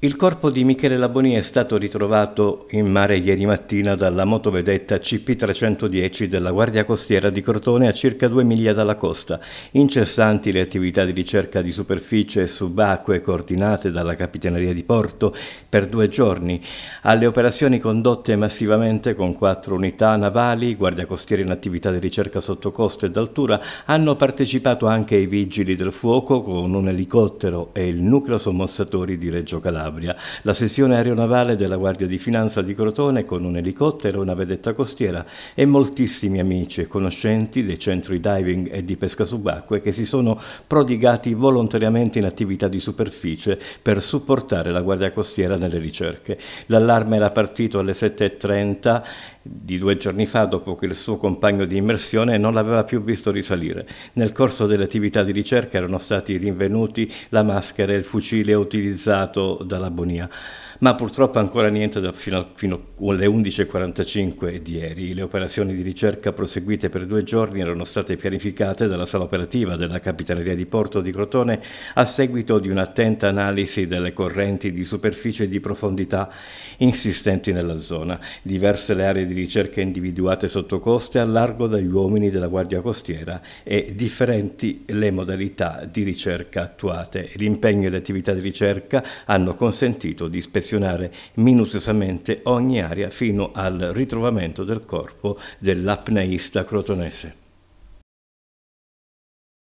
Il corpo di Michele Laboni è stato ritrovato in mare ieri mattina dalla motovedetta CP310 della Guardia Costiera di Crotone a circa due miglia dalla costa. Incessanti le attività di ricerca di superficie e subacquee coordinate dalla Capitaneria di Porto per due giorni. Alle operazioni condotte massivamente con quattro unità navali, Guardia Costiera in attività di ricerca sotto costa e d'altura, hanno partecipato anche i Vigili del Fuoco con un elicottero e il Nucleo Sommozzatori di Reggio Calabria. Calabria, la sezione aeronavale della Guardia di Finanza di Crotone con un elicottero, una vedetta costiera e moltissimi amici e conoscenti dei centri diving e di pesca subacquea che si sono prodigati volontariamente in attività di superficie per supportare la Guardia Costiera nelle ricerche. L'allarme era partito alle 7.30 di due giorni fa dopo che il suo compagno di immersione non l'aveva più visto risalire. Nel corso delle attività di ricerca erano stati rinvenuti la maschera e il fucile utilizzato da la bonía ma purtroppo ancora niente da, fino, a, fino, alle 11.45 di ieri. Le operazioni di ricerca proseguite per due giorni erano state pianificate dalla sala operativa della Capitaneria di Porto di Crotone a seguito di un'attenta analisi delle correnti di superficie e di profondità insistenti nella zona. Diverse le aree di ricerca individuate sotto coste a largo dagli uomini della Guardia Costiera e differenti le modalità di ricerca attuate. L'impegno e le attività di ricerca hanno consentito di spezzare sezionare minuziosamente ogni area fino al ritrovamento del corpo dell'apneista crotonese.